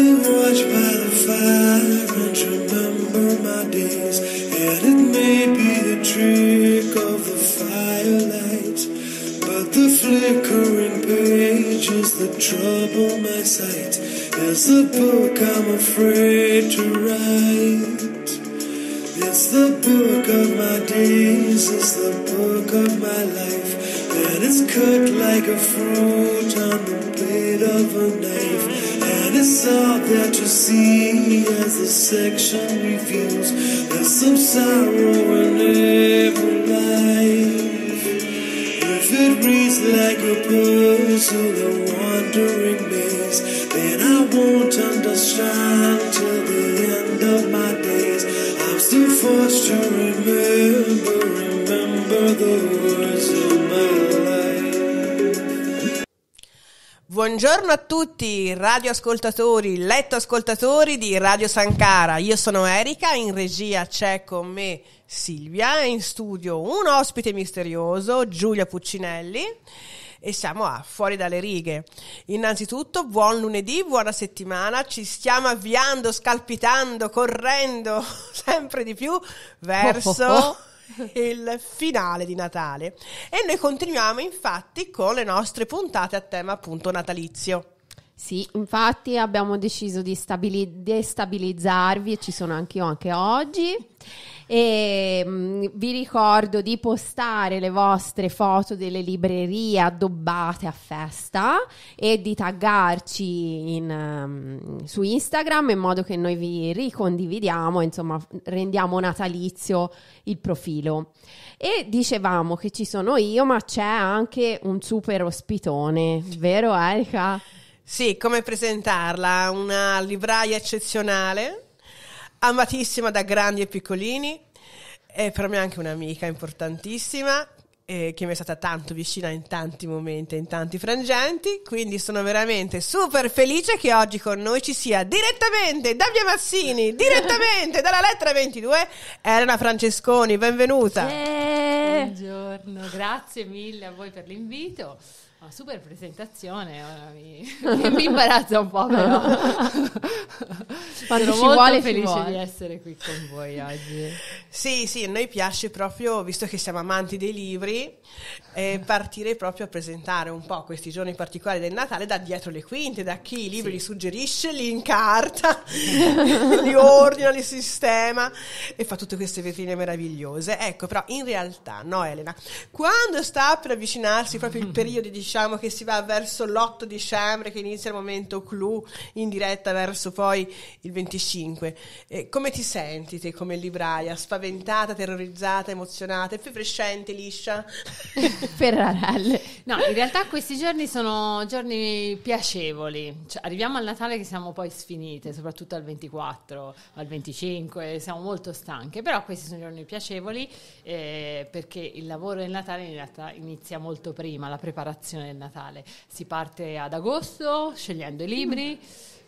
Watch by the fire and remember my days. And it may be the trick of the firelight, but the flickering pages that trouble my sight is the book I'm afraid to write. It's the book of my days, it's the book of my life, and it's cut like a fruit on the blade of a knife this all that you see as the section reveals There's some sorrow in every life If it reads like a puzzle, a wandering maze Then I won't understand till the end of my days I'm still forced to remember Buongiorno a tutti radioascoltatori, letto ascoltatori di Radio Sankara. Io sono Erika, in regia c'è con me Silvia e in studio un ospite misterioso, Giulia Puccinelli e siamo a Fuori dalle righe. Innanzitutto, buon lunedì, buona settimana. Ci stiamo avviando, scalpitando, correndo sempre di più verso oh oh oh. il finale di Natale. E noi continuiamo infatti con le nostre puntate a tema appunto natalizio. Sì, infatti abbiamo deciso di stabili- destabilizzarvi e ci sono anch'io anche oggi e mh, mm, vi ricordo di postare le vostre foto delle librerie addobbate a festa e di taggarci in, um, su Instagram in modo che noi vi ricondividiamo, insomma rendiamo natalizio il profilo. E dicevamo che ci sono io, ma c'è anche un super ospitone, vero Erika? Sì, come presentarla? Una libraia eccezionale amatissima da grandi e piccolini, e per me anche un'amica importantissima eh, che mi è stata tanto vicina in tanti momenti, in tanti frangenti, quindi sono veramente super felice che oggi con noi ci sia direttamente da Via Massini, direttamente dalla lettera 22, Elena Francesconi, benvenuta. Yeah. Buongiorno, grazie mille a voi per l'invito. Una ah, super presentazione, mi, mi imbarazza un po' però. Quando Sono ci vuole, felice ci vuole. di essere qui con voi oggi. Sì, sì, a noi piace proprio, visto che siamo amanti dei libri, eh, partire proprio a presentare un po' questi giorni particolari del Natale da dietro le quinte, da chi i libri sì. li suggerisce, li incarta, li ordina, li sistema e fa tutte queste vetrine meravigliose. Ecco, però in realtà, no Elena, quando sta per avvicinarsi proprio il periodo di diciamo che si va verso l'8 dicembre, che inizia il momento clou, in diretta verso poi il 25. Eh, come ti senti te come libraia? Spaventata, terrorizzata, emozionata, effrescente, liscia? Ferrarelle. No, in realtà questi giorni sono giorni piacevoli. Cioè, arriviamo al Natale che siamo poi sfinite, soprattutto al 24, al 25, siamo molto stanche, però questi sono giorni piacevoli eh, perché il lavoro del Natale in realtà inizia molto prima, la preparazione preparazione del Natale. Si parte ad agosto scegliendo i libri.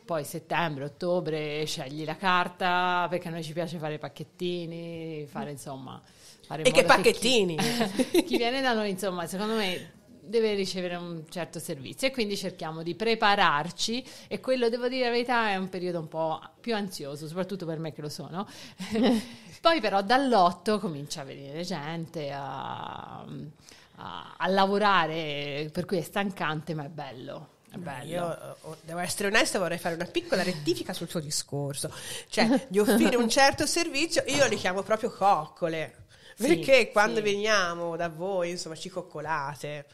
poi settembre, ottobre scegli la carta perché a noi ci piace fare pacchettini, fare insomma... Fare e che pacchettini! Che chi, chi viene da noi insomma secondo me deve ricevere un certo servizio e quindi cerchiamo di prepararci e quello devo dire la verità è un periodo un po' più ansioso, soprattutto per me che lo sono. Poi però dall'otto comincia a venire gente a a, lavorare, per cui è stancante ma è bello. Bello. Io eh, oh, devo essere onesta, vorrei fare una piccola rettifica sul suo discorso. Cioè, di offrire un certo servizio, io li chiamo proprio coccole. Perché sì, quando sì. veniamo da voi, insomma, ci coccolate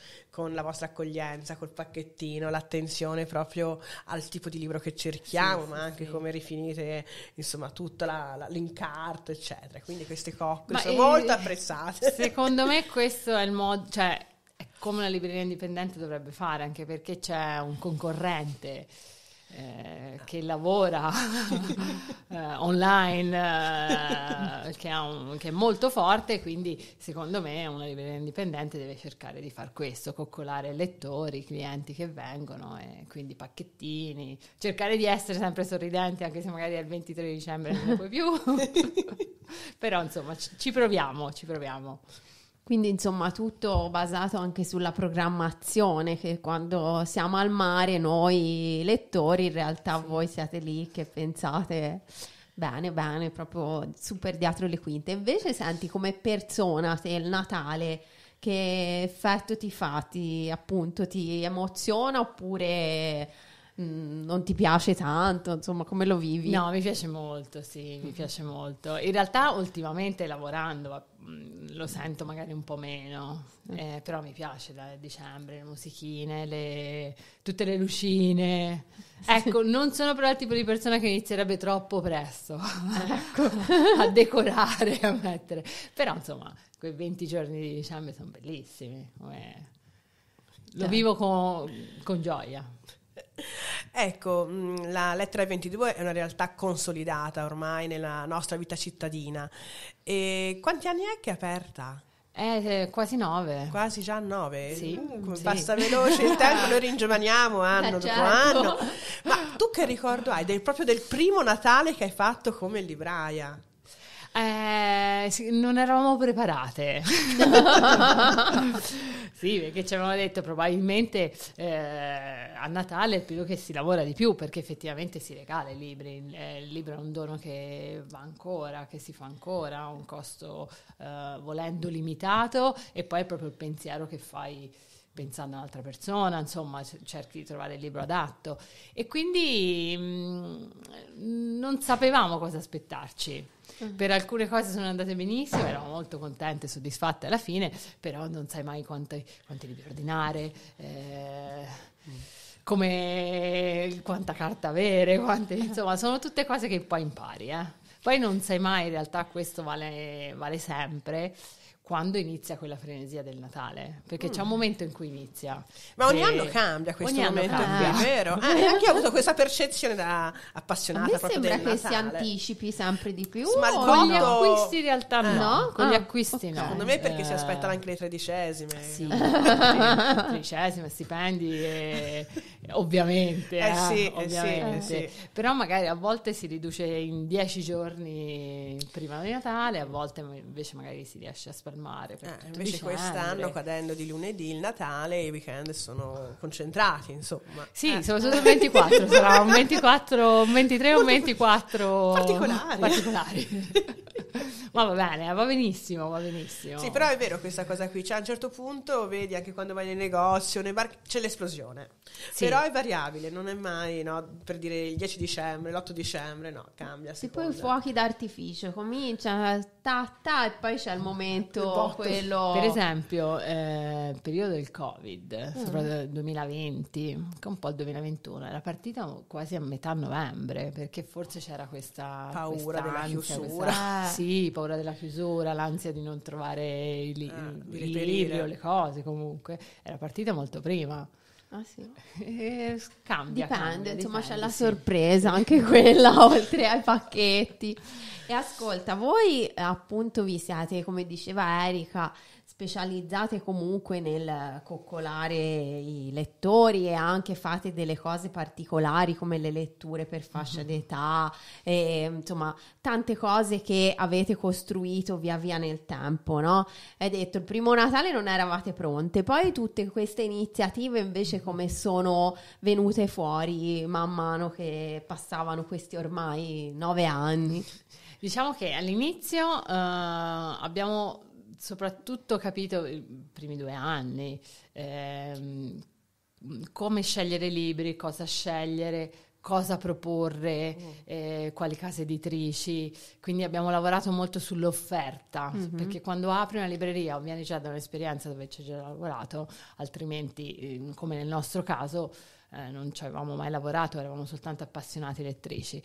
con la vostra accoglienza, col pacchettino, l'attenzione proprio al tipo di libro che cerchiamo, sì, ma sì, anche sì. come rifinite insomma tutto l'incarto, eccetera. Quindi queste coccole ma sono e, eh, molto apprezzate. Secondo me questo è il modo, cioè è come una libreria indipendente dovrebbe fare, anche perché c'è un concorrente eh, che lavora eh, online, eh, che, un, che, è molto forte, quindi secondo me una libreria indipendente deve cercare di far questo, coccolare lettori, clienti che vengono, e quindi pacchettini, cercare di essere sempre sorridenti anche se magari è il 23 dicembre non ne puoi più, però insomma ci proviamo, ci proviamo. Quindi insomma tutto basato anche sulla programmazione che quando siamo al mare noi lettori in realtà voi siete lì che pensate bene bene proprio super dietro le quinte. Invece senti come persona te il Natale che effetto ti fa? Ti appunto ti emoziona oppure Mm, non ti piace tanto, insomma, come lo vivi? No, mi piace molto, sì, mi piace molto. In realtà ultimamente lavorando mm, lo sento magari un po' meno, mm. eh, però mi piace da dicembre, le musichine, le, tutte le lucine. Ecco, non sono però il tipo di persona che inizierebbe troppo presto ecco, a decorare, a mettere. Però insomma, quei 20 giorni di dicembre sono bellissimi. Lo vivo con, con gioia. Ecco, mm, la lettera 22 è una realtà consolidata ormai nella nostra vita cittadina. E quanti anni è che è aperta? Eh, quasi nove. Quasi già nove. Sì, uh, sì. Passa veloce il tempo, noi ringiovaniamo eh, anno eh, dopo certo. anno. Ma tu che ricordo hai del, proprio del primo Natale che hai fatto come libraia? Eh, non eravamo preparate. sì, perché ci avevamo detto probabilmente eh, a Natale è più che si lavora di più perché effettivamente si regala i libri. Il eh, libro è un dono che va ancora, che si fa ancora, a un costo eh, volendo limitato e poi è proprio il pensiero che fai pensando a un'altra persona, insomma cerchi di trovare il libro adatto e quindi mh, mm, non sapevamo cosa aspettarci. Mm. Per alcune cose sono andate benissimo, eravamo molto contente e soddisfatte alla fine, però non sai mai quanti, quanti libri ordinare. Eh, mm. come quanta carta avere, quante, insomma, sono tutte cose che poi impari. Eh? Poi non sai mai, in realtà questo vale, vale sempre, quando inizia quella frenesia del Natale, perché mm. c'è un mm. momento in cui inizia. Ma ogni anno cambia questo momento, cambia. Qui, è vero? Ah, anche io ho avuto questa percezione da appassionata proprio del Natale. Mi sembra che si anticipi sempre di più. Ma con oh, gli acquisti in realtà eh. no, con ah, gli acquisti okay. no. Secondo me perché eh. si aspettano anche le tredicesime. Sì, tredicesime, stipendi e, ovviamente. Eh, eh sì, eh, ovviamente. Sì, eh, sì. Però magari a volte si riduce in dieci giorni prima di Natale, a volte invece magari si riesce a spendere fermare. Eh, invece ah, quest'anno, cadendo di lunedì il Natale, i weekend sono concentrati, insomma. Sì, eh. soprattutto il 24, sarà un 24, un 23 o un 24... Particolari. particolari. Ma va bene, va benissimo, va benissimo. Sì, però è vero questa cosa qui, cioè a un certo punto vedi anche quando vai nel negozio, nei bar c'è l'esplosione. Sì. Però è variabile, non è mai, no, per dire il 10 dicembre, l'8 dicembre, no, cambia. E poi fuochi d'artificio, comincia tatta e poi c'è il momento il quello... Per esempio, eh, periodo del Covid, mm. soprattutto del 2020, che un po' il 2021, era partita quasi a metà novembre, perché forse c'era questa paura della chiusura. Questa, sì, paura della chiusura, l'ansia di non trovare il, eh, il, le cose comunque. Era partita molto prima. Ah sì, eh, cambia. Dipende, cambia, insomma dipende, c'è la sì. sorpresa anche quella oltre ai pacchetti. E ascolta, voi appunto vi siete, come diceva Erika, specializzate comunque nel coccolare i lettori e anche fate delle cose particolari come le letture per fascia mhm. d'età, e, insomma tante cose che avete costruito via via nel tempo, no? Hai detto il primo Natale non eravate pronte, poi tutte queste iniziative invece come sono venute fuori man mano che passavano questi ormai nove anni? Diciamo che all'inizio uh, abbiamo soprattutto capito i eh, primi due anni ehm, come scegliere libri, cosa scegliere, cosa proporre, mm. eh, quali case editrici. Quindi abbiamo lavorato molto sull'offerta, mm-hmm. perché quando apri una libreria o vieni già da un'esperienza dove ci hai già lavorato, altrimenti, eh, come nel nostro caso, eh, non ci avevamo mai lavorato, eravamo soltanto appassionati lettrici.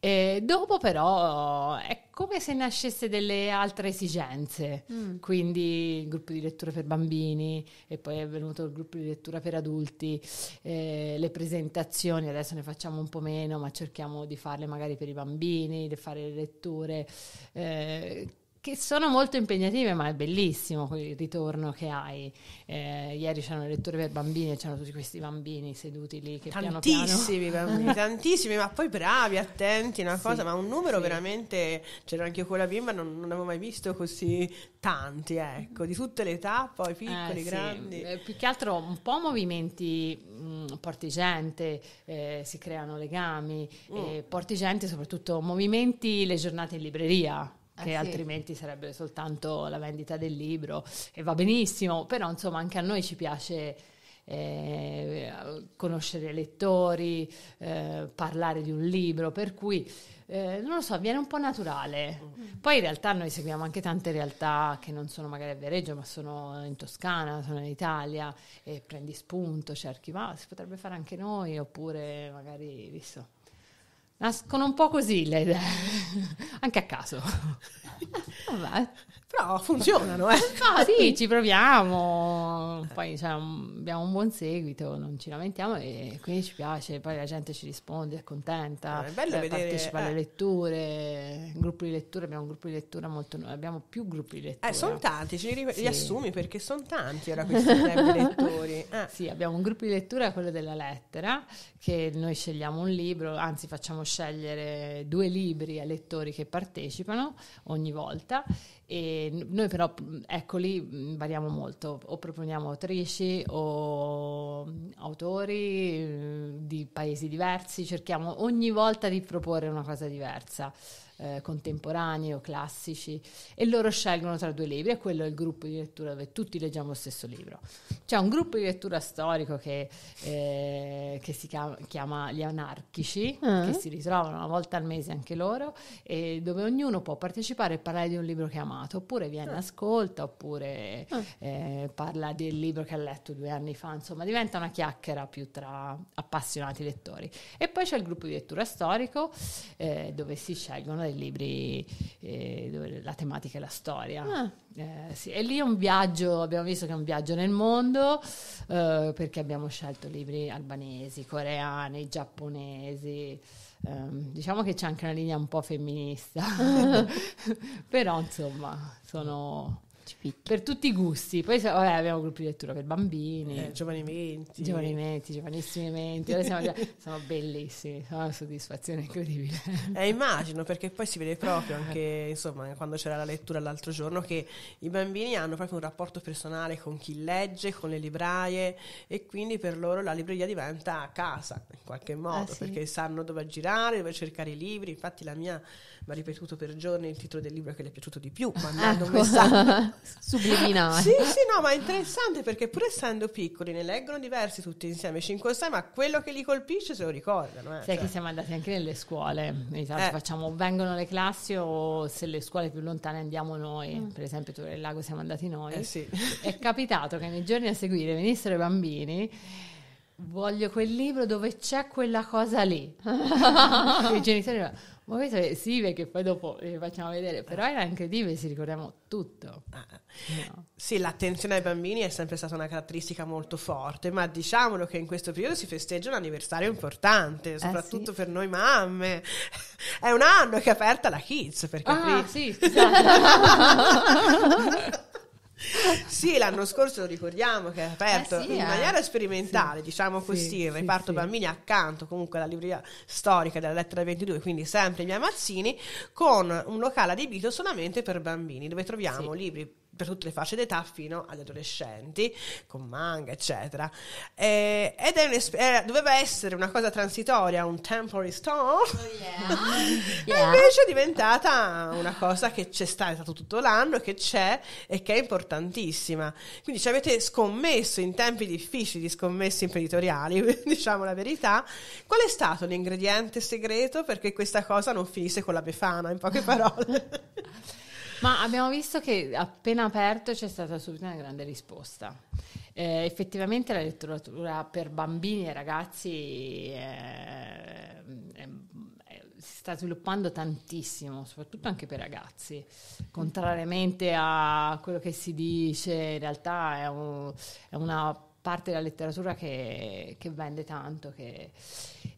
E dopo però è come se nascesse delle altre esigenze, mm. quindi il gruppo di lettura per bambini e poi è venuto il gruppo di lettura per adulti, eh, le presentazioni, adesso ne facciamo un po' meno, ma cerchiamo di farle magari per i bambini, di fare le letture. Eh, che sono molto impegnative, ma è bellissimo il ritorno che hai. Eh, ieri c'erano le letture per bambini e c'erano tutti questi bambini seduti lì che tantissimi piano piano... bambini, tantissimi, ma poi bravi, attenti, una cosa, ma un numero sì. veramente c'era anche io con la bimba, non, non, avevo mai visto così tanti, ecco, di tutte le età, poi eh, piccoli, eh, grandi. Eh, più che altro un po' movimenti mh, mm, porti gente, eh, si creano legami, mm. porti gente, soprattutto movimenti le giornate in libreria Ah, che eh sì. altrimenti sarebbe soltanto la vendita del libro e va benissimo, però insomma anche a noi ci piace eh, conoscere lettori, eh, parlare di un libro, per cui eh, non lo so, viene un po' naturale. Mm. Poi in realtà noi seguiamo anche tante realtà che non sono magari a Viareggio, ma sono in Toscana, sono in Italia e prendi spunto, cerchi, ma si potrebbe fare anche noi, oppure magari, visto, Nascono un po' così le idee, anche a caso. Vabbè. Però funzionano, ah, eh. No, sì, ci proviamo. Poi diciamo, abbiamo un buon seguito, non ci lamentiamo e quindi ci piace. Poi la gente ci risponde, è contenta. No, eh, è bello eh, vedere, partecipa eh. letture, gruppi di lettura, abbiamo un gruppo di lettura molto noi, abbiamo più gruppi di lettura. Eh, sono tanti, ci ri- sì. riassumi perché sono tanti ora questi lettori. Eh. Sì, abbiamo un gruppo di lettura, quello della lettera, che noi scegliamo un libro, anzi facciamo scegliere due libri ai lettori che partecipano ogni volta e noi però, ecco lì, mm, variamo molto, o proponiamo autrici o mm, autori mm, di paesi diversi, cerchiamo ogni volta di proporre una cosa diversa eh, contemporanei o classici e loro scelgono tra due libri e quello è il gruppo di lettura dove tutti leggiamo lo stesso libro. C'è un gruppo di lettura storico che, eh, che si chiama, chiama, gli anarchici, uh-huh. che si ritrovano una volta al mese anche loro e dove ognuno può partecipare e parlare di un libro che ha amato, oppure viene uh-huh. ascolta, oppure uh-huh. eh, parla del libro che ha letto due anni fa, insomma diventa una chiacchiera più tra appassionati lettori. E poi c'è il gruppo di lettura storico eh, dove si scelgono dei libri eh, dove la tematica è la storia. Ah. Eh, sì. E lì è un viaggio, abbiamo visto che è un viaggio nel mondo eh, perché abbiamo scelto libri albanesi, coreani, giapponesi. Um, diciamo che c'è anche una linea un po' femminista, ah. però insomma sono per tutti i gusti. Poi vabbè, abbiamo gruppi di lettura per bambini, eh, giovani menti, giovani menti, giovanissimi menti. Siamo, già, siamo, bellissimi, sono una soddisfazione incredibile. Eh, immagino perché poi si vede proprio anche insomma, quando c'era la lettura l'altro giorno che i bambini hanno proprio un rapporto personale con chi legge, con le libraie e quindi per loro la libreria diventa casa in qualche ah, modo ah, sì. perché sanno dove girare, dove cercare i libri. Infatti, la mia mi ha ripetuto per giorni il titolo del libro che le è piaciuto di più, mandando ah, ecco. un messaggio. subliminale. sì, sì, no, ma è interessante perché pur essendo piccoli ne leggono diversi tutti insieme, 5 o 6, ma quello che li colpisce se lo ricordano. Eh, Sai cioè. che siamo andati anche nelle scuole, ogni tanto eh. facciamo vengono le classi o se le scuole più lontane andiamo noi, mm. per esempio Torre del Lago siamo andati noi. Eh sì. È capitato che nei giorni a seguire venissero i bambini voglio quel libro dove c'è quella cosa lì. I genitori erano, ma questo è sì, perché poi dopo le facciamo vedere, però era incredibile, si ricordiamo tutto. Ah, ah. No. Sì, l'attenzione ai bambini è sempre stata una caratteristica molto forte, ma diciamolo che in questo periodo si festeggia un anniversario importante, eh, soprattutto eh, sì. per noi mamme. È un anno che è aperta la Kids, per capire. Ah, sì, esatto. sì, l'anno scorso ricordiamo che è aperto eh sì, in eh. maniera sperimentale, sì. diciamo così, sì, il reparto bambini accanto comunque alla libreria storica della lettera 22, quindi sempre in via Mazzini, con un locale adibito solamente per bambini, dove troviamo libri per tutte le fasce d'età fino agli adolescenti, con manga, eccetera. Eh, ed era, doveva essere una cosa transitoria, un temporary storm, oh yeah. e invece è diventata una cosa che c'è stato tutto l'anno, che c'è e che è importantissima. Quindi ci avete scommesso in tempi difficili, scommesso imprenditoriali, diciamo la verità. Qual è stato l'ingrediente segreto perché questa cosa non finisse con la Befana, in poche parole? Ma abbiamo visto che appena aperto c'è stata subito una grande risposta. Eh, effettivamente la letteratura per bambini e ragazzi è, è, è, si sta sviluppando tantissimo, soprattutto anche per ragazzi. Contrariamente a quello che si dice, in realtà è un, una parte della letteratura che, che vende tanto. Che...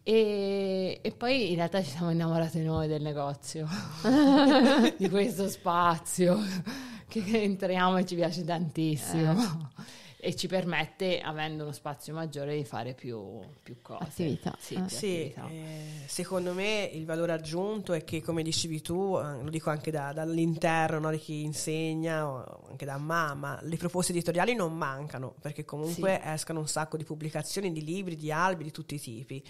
E, e, poi in realtà ci siamo innamorati noi del negozio, di questo spazio che, che entriamo e ci piace tantissimo. Eh e ci permette, avendo uno spazio maggiore, di fare più, più cose. Attività. Sì, ah. più sì attività. Eh, secondo me il valore aggiunto è che, come dicevi tu, eh, lo dico anche da, dall'interno no, di chi insegna, anche da mamma, le proposte editoriali non mancano, perché comunque sì. escano un sacco di pubblicazioni, di libri, di albi di tutti i tipi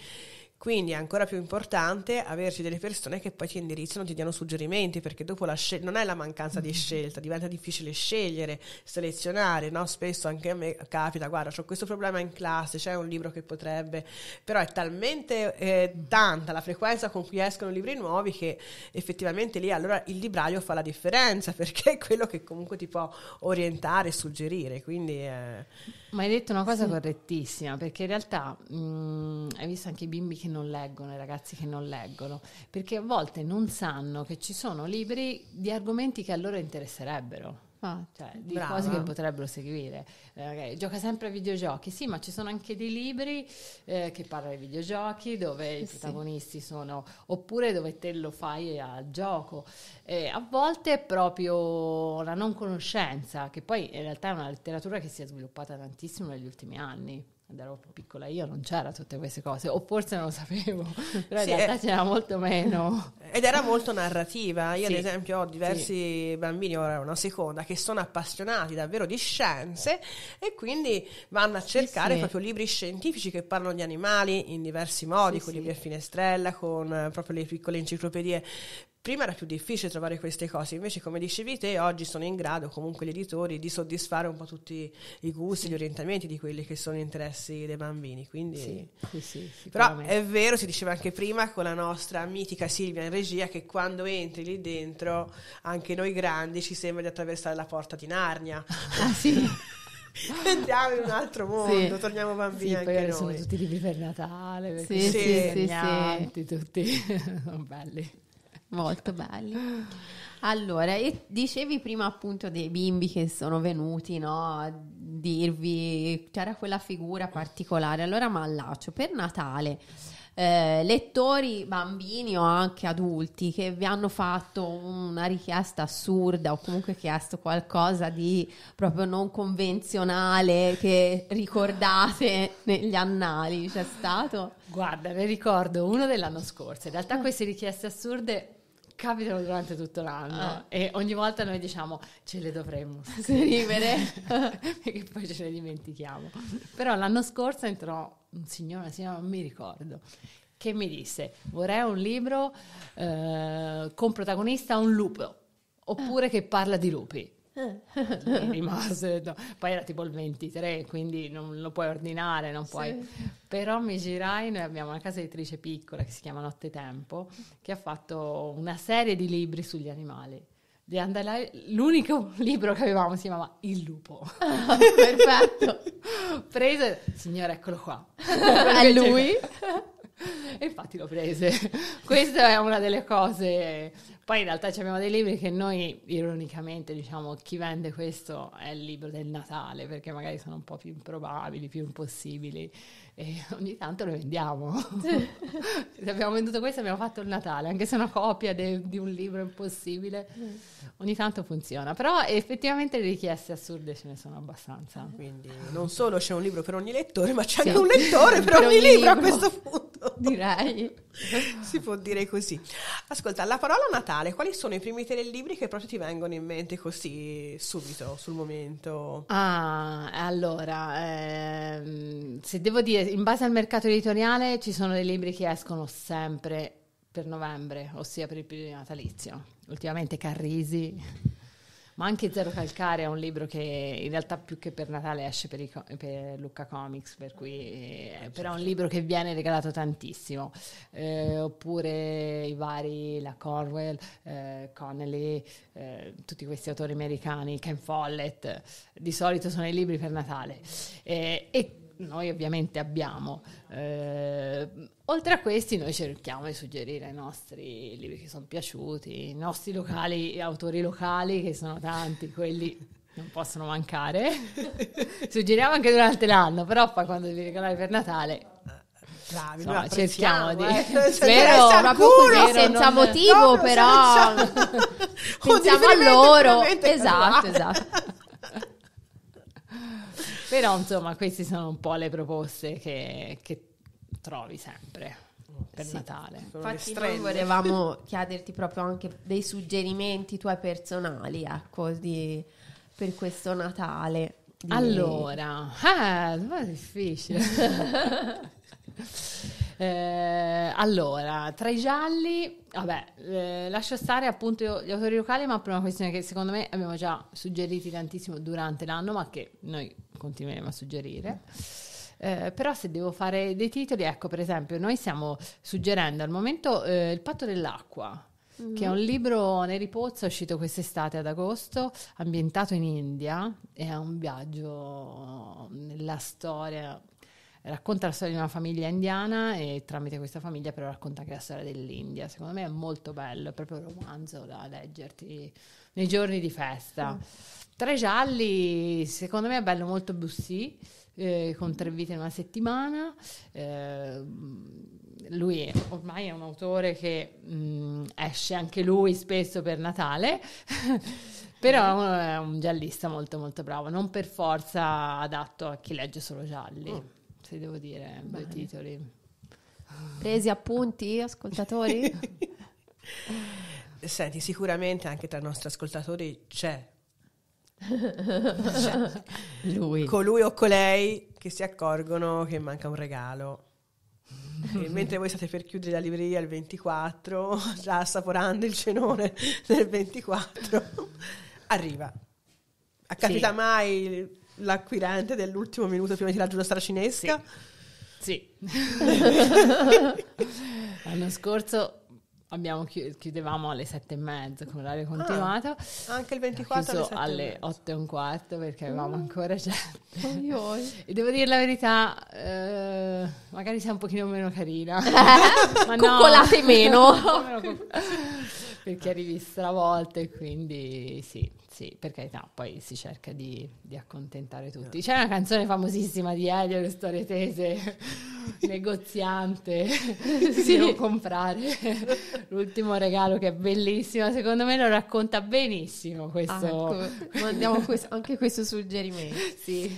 quindi è ancora più importante averci delle persone che poi ti indirizzano, ti diano suggerimenti, perché dopo la scelta non è la mancanza di mm-hmm. scelta, diventa difficile scegliere, selezionare, no? Spesso anche a me capita, guarda, ho questo problema in classe, c'è un libro che potrebbe, però è talmente eh, mm. tanta la frequenza con cui escono libri nuovi che effettivamente lì allora il libraio fa la differenza, perché è quello che comunque ti può orientare, e suggerire, quindi... Eh... Ma hai detto una cosa sì. correttissima, perché in realtà mh, mm, hai visto anche i bimbi che non leggono, i ragazzi che non leggono, perché a volte non sanno che ci sono libri di argomenti che a loro interesserebbero. Ah, cioè, di brava. cose che potrebbero seguire. Eh, okay. Gioca sempre ai videogiochi, sì, ma ci sono anche dei libri eh, che parlano di videogiochi dove eh, i protagonisti sì. sono, oppure dove te lo fai al gioco. a volte è proprio la non conoscenza, che poi in realtà è una letteratura che si è sviluppata tantissimo negli ultimi anni quando ero piccola io non c'era tutte queste cose, o forse non lo sapevo, però sì, in realtà eh. c'era molto meno. Ed era molto narrativa. Io, sì, ad esempio, ho diversi sì. bambini, ora una seconda, che sono appassionati davvero di scienze e quindi vanno a cercare proprio libri scientifici che parlano di animali in diversi modi, con libri a finestrella, con eh, proprio le piccole enciclopedie prima era più difficile trovare queste cose, invece come dicevi te, oggi sono in grado comunque gli editori di soddisfare un po' tutti i gusti, gli orientamenti di quelli che sono gli interessi dei bambini. Quindi... Sì, sì, Però è vero, si diceva anche prima con la nostra mitica Silvia in regia, che quando entri lì dentro, anche noi grandi ci sembra di attraversare la porta di Narnia. Ah sì? Andiamo in un altro mondo, sì. torniamo bambini sì, anche noi. Sono tutti libri per Natale, sì, sì, sì, sì, tutti sono belli. Molto belli. Allora, dicevi prima appunto dei bimbi che sono venuti no, a dirvi c'era quella figura particolare. Allora, Mallaccio, per Natale, eh, lettori bambini o anche adulti che vi hanno fatto una richiesta assurda o comunque chiesto qualcosa di proprio non convenzionale che ricordate negli annali, c'è stato? Guarda, ne ricordo uno dell'anno scorso. In realtà queste richieste assurde capitano durante tutto l'anno ah. e ogni volta noi diciamo ce le dovremmo scrivere perché poi ce le dimentichiamo. Però l'anno scorso entrò un signore, si chiama, mi ricordo, che mi disse vorrei un libro eh, con protagonista un lupo oppure ah. che parla di lupi. Cioè, rimase, no. poi era tipo il 23, quindi non lo puoi ordinare, non puoi. Sì. Però mi girai, noi abbiamo una casa editrice piccola che si chiama Notte Tempo, che ha fatto una serie di libri sugli animali. L'unico libro che avevamo si chiamava Il lupo. Oh, perfetto. Preso, signore, eccolo qua. È lui. E infatti l'ho prese. Questa è una delle cose poi in realtà abbiamo dei libri che noi, ironicamente, diciamo, chi vende questo è il libro del Natale, perché magari sono un po' più improbabili, più impossibili, e ogni tanto lo vendiamo. abbiamo venduto questo, abbiamo fatto il Natale, anche se è una copia de, di un libro impossibile, ogni tanto funziona. Però effettivamente le richieste assurde ce ne sono abbastanza. Ah. Quindi non solo c'è un libro per ogni lettore, ma c'è sì. anche un lettore per, per ogni, ogni libro, libro a questo punto. Direi. si può dire così. Ascolta, la parola Natale generale, quali sono i primi tre libri che proprio ti vengono in mente così subito, sul momento? Ah, allora, ehm, se devo dire, in base al mercato editoriale ci sono dei libri che escono sempre per novembre, ossia per il periodo di natalizio. Ultimamente Carrisi ma anche Zero Calcare è un libro che in realtà più che per Natale esce per, i, per Lucca Comics, per cui, eh, ah, però è un certo. libro che viene regalato tantissimo. Eh, oppure i vari, la Corwell, eh, Connelly, eh, tutti questi autori americani, Ken Follett, di solito sono i libri per Natale. Eh, e noi ovviamente abbiamo. Eh, oltre a questi noi cerchiamo di suggerire i nostri libri che sono piaciuti, i nostri locali, autori locali che sono tanti, quelli non possono mancare. Suggeriamo anche durante l'anno, però poi quando devi regalare per Natale eh, Bravi, no, cerchiamo di eh. Cioè, vero, proprio così, senza non... motivo, no, però senza... pensiamo a loro. Esatto, esatto. Però insomma queste sono un po' le proposte che, che trovi sempre per sì, Natale. Infatti noi volevamo chiederti proprio anche dei suggerimenti tuoi personali, ecco, di, per questo Natale. Di... Allora, ah, è difficile. eh, allora, tra i gialli, vabbè, eh, lascio stare appunto gli autori locali, ma per una questione che secondo me abbiamo già suggeriti tantissimo durante l'anno, ma che noi continueremo a suggerire. Eh, però se devo fare dei titoli, ecco per esempio, noi stiamo suggerendo al momento eh, Il patto dell'acqua, mm-hmm. che è mm-hmm. un libro Neri Pozzo uscito quest'estate ad agosto, ambientato in India, è un viaggio nella storia, racconta la storia di una famiglia indiana e tramite questa famiglia però racconta anche la storia dell'India, secondo me è molto bello, è proprio un romanzo da leggerti nei giorni di festa. Mm. Tre gialli, secondo me è bello molto Bussy, eh, con tre vite in una settimana. Eh, lui è, ormai è un autore che mh, mm, esce anche lui spesso per Natale, però è un giallista molto molto bravo, non per forza adatto a chi legge solo gialli, oh. se devo dire, eh, due titoli. Presi appunti, ascoltatori? Senti, sicuramente anche tra i nostri ascoltatori c'è cioè, lui. Colui o colei che si accorgono che manca un regalo. E mentre voi state per chiudere la libreria il 24, già assaporando il cenone del 24, arriva. Accapita sì. mai l'acquirente dell'ultimo minuto prima di tirare giù la stracinesca? Sì. sì. L'anno scorso abbiamo chi- chiudevamo alle sette e mezza con l'aria continuata. Ah, anche il 24 alle, alle 8 e un quarto perché avevamo mm. ancora gente. Oh, e devo dire la verità, eh, magari sei un pochino meno carina. ma Coccolate no. meno. perché arrivi stravolta e quindi sì, sì, per carità, poi si cerca di, di accontentare tutti. C'è una canzone famosissima di Elio, le storie tese negoziante, sì. devo comprare l'ultimo regalo che è bellissimo, secondo me lo racconta benissimo questo. Ah, ecco. Mandiamo questo, anche questo suggerimento. Sì.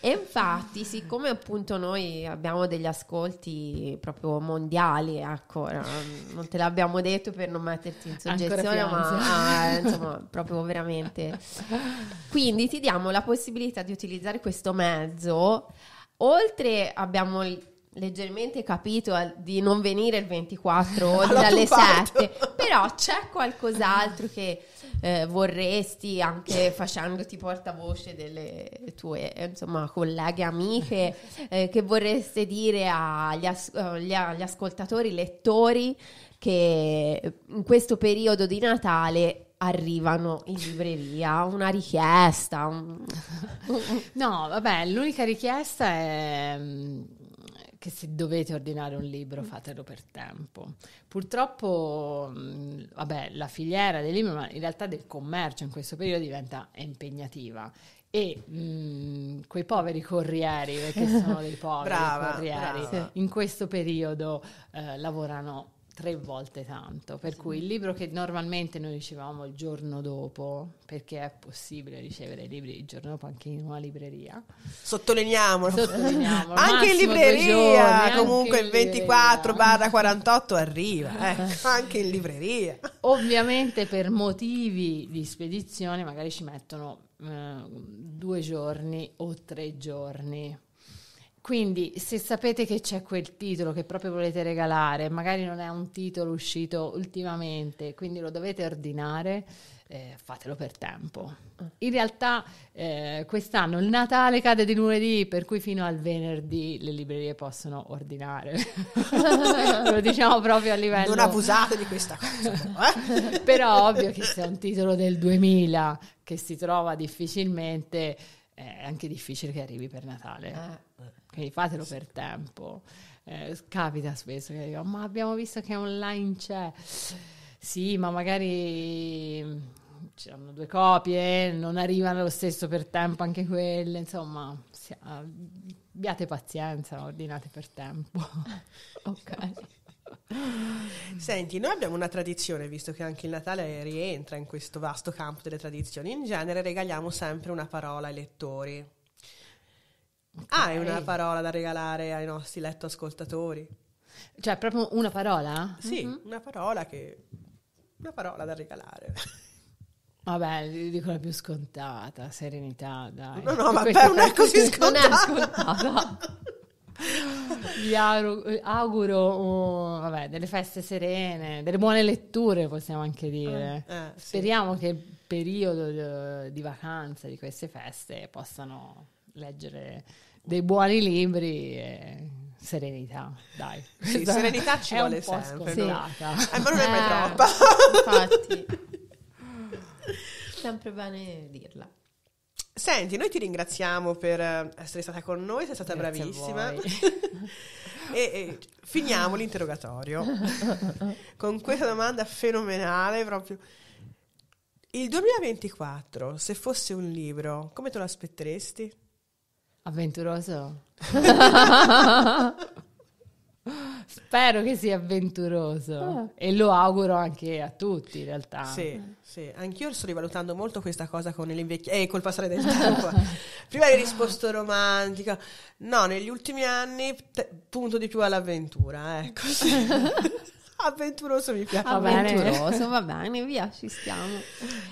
E infatti, siccome appunto noi abbiamo degli ascolti proprio mondiali, ecco, eh, non te l'abbiamo detto per non metterti in soggezione, ma ah, insomma, proprio veramente. Quindi ti diamo la possibilità di utilizzare questo mezzo. Oltre abbiamo il leggermente capito di non venire il 24 o dalle 7, però c'è qualcos'altro che eh, vorresti anche facendoti portavoce delle tue insomma, colleghe amiche eh, che vorreste dire agli, as- agli, agli ascoltatori, lettori che in questo periodo di Natale arrivano in libreria una richiesta. Un... no, vabbè, l'unica richiesta è mm, che se dovete ordinare un libro mm. fatelo per tempo. Purtroppo, mm, vabbè, la filiera dei libri, ma in realtà del commercio in questo periodo diventa impegnativa e mh, mm, quei poveri corrieri, perché sono dei poveri brava, corrieri, brava. in questo periodo eh, lavorano tre volte tanto, per cui il libro che normalmente noi ricevavamo il giorno dopo, perché è possibile ricevere i libri il giorno dopo anche in una libreria. Sottolineiamolo. Sottolineiamolo. anche in libreria, giorni, comunque il 24-48 arriva, eh. anche in libreria. Ovviamente per motivi di spedizione magari ci mettono eh, due giorni o tre giorni quindi se sapete che c'è quel titolo che proprio volete regalare, magari non è un titolo uscito ultimamente, quindi lo dovete ordinare, eh, fatelo per tempo. In realtà eh, quest'anno il Natale cade di lunedì, per cui fino al venerdì le librerie possono ordinare. Lo diciamo proprio a livello... Non abusate di questa cosa. Eh? Però ovvio che se è un titolo del 2000 che si trova difficilmente, eh, è anche difficile che arrivi per Natale. Eh ok? Fatelo per tempo. Eh, capita spesso che dico, ma abbiamo visto che online c'è. Sì, ma magari mm, ci hanno due copie, non arrivano allo stesso per tempo anche quelle, insomma, si, abbiate pazienza, ordinate per tempo. ok. Senti, noi abbiamo una tradizione, visto che anche il Natale rientra in questo vasto campo delle tradizioni, in genere regaliamo sempre una parola ai lettori. Ah, okay. Hai una parola da regalare ai nostri lettoascoltatori? Cioè, proprio una parola? Sì, mm-hmm. una parola che... una parola da regalare. Vabbè, dico la più scontata, serenità, dai. No, no, ma per non è così scontata. Non è scontata. Vi auguro, eh, auguro uh, vabbè, delle feste serene, delle buone letture possiamo anche dire. Ah, eh, eh, Speriamo sì. che il periodo eh, di vacanza di queste feste possano leggere dei buoni libri e serenità, dai. Sì, serenità ci è vuole sempre. Sì. Eh, ma non è mai eh, troppa. Infatti. Sempre bene dirla. Senti, noi ti ringraziamo per essere stata con noi, sei stata Grazie bravissima. e, e, finiamo l'interrogatorio con questa domanda fenomenale proprio. Il 2024, se fosse un libro, come te lo aspetteresti? Avventuroso? Spero che sia avventuroso ah. e lo auguro anche a tutti in realtà. Sì, eh. sì, anch'io sto rivalutando molto questa cosa con l'invecchia e eh, col passare del tempo. Prima di risposto romantica, no, negli ultimi anni te- punto di più all'avventura, ecco. Eh, Avventuroso mi piace. Va Avventuroso, va bene, via, ci stiamo.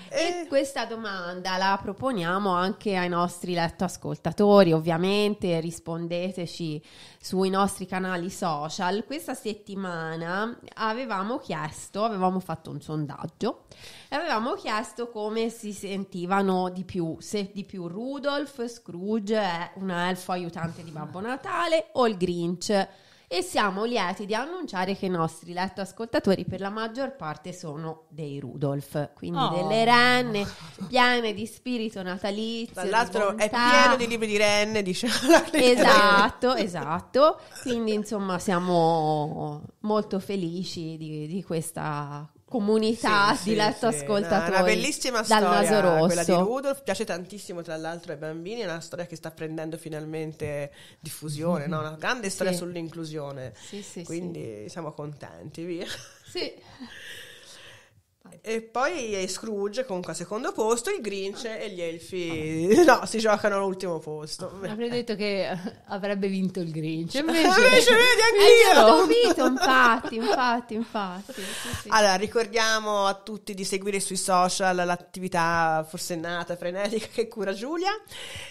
E... Eh. e... questa domanda la proponiamo anche ai nostri letto ascoltatori ovviamente rispondeteci sui nostri canali social. Questa settimana avevamo chiesto, avevamo fatto un sondaggio e avevamo chiesto come si sentivano di più, se di più Rudolf, Scrooge è un elfo aiutante di Babbo Natale o il Grinch e siamo lieti di annunciare che i nostri letto ascoltatori per la maggior parte sono dei Rudolf, quindi oh. delle renne oh, piene di spirito natalizio. Tra l'altro è pieno di libri di renne, diciamo. La esatto, esatto. Quindi insomma siamo molto felici di, di questa comunità sì, di sì, letto sì. ascoltatori. una bellissima storia, dal naso rosso. quella di Rudolf, piace tantissimo tra l'altro ai bambini, è una storia che sta prendendo finalmente diffusione, mm-hmm. no? una grande storia sull'inclusione, quindi siamo contenti, via. Sì. E poi è Scrooge comunque al secondo posto, il Grinch e gli Elfi ah. no, si giocano all'ultimo posto. Avrei detto che eh, avrebbe vinto il Grinch. Invece, Invece vedi eh, anch'io! Ho vinto, infatti, infatti, infatti. Sì, sì. Allora, ricordiamo a tutti di seguire sui social l'attività forsennata, frenetica che cura Giulia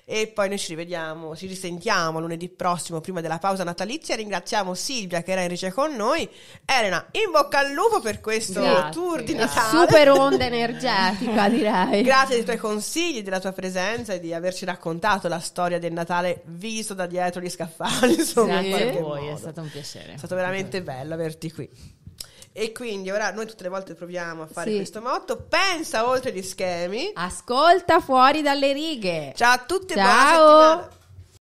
e poi noi ci rivediamo, ci risentiamo lunedì prossimo prima della pausa natalizia. Ringraziamo Silvia che era in regia con noi. Elena, in bocca al lupo per questo Grazie. tour di Natale super onda energetica, direi. Grazie dei tuoi consigli, della tua presenza e di averci raccontato la storia del Natale visto da dietro gli scaffali. Insomma, Grazie a voi, è stato un piacere. È stato veramente bello averti qui. E quindi ora noi tutte le volte proviamo a fare sì. questo motto. Pensa oltre gli schemi. Ascolta fuori dalle righe. Ciao a tutti Ciao.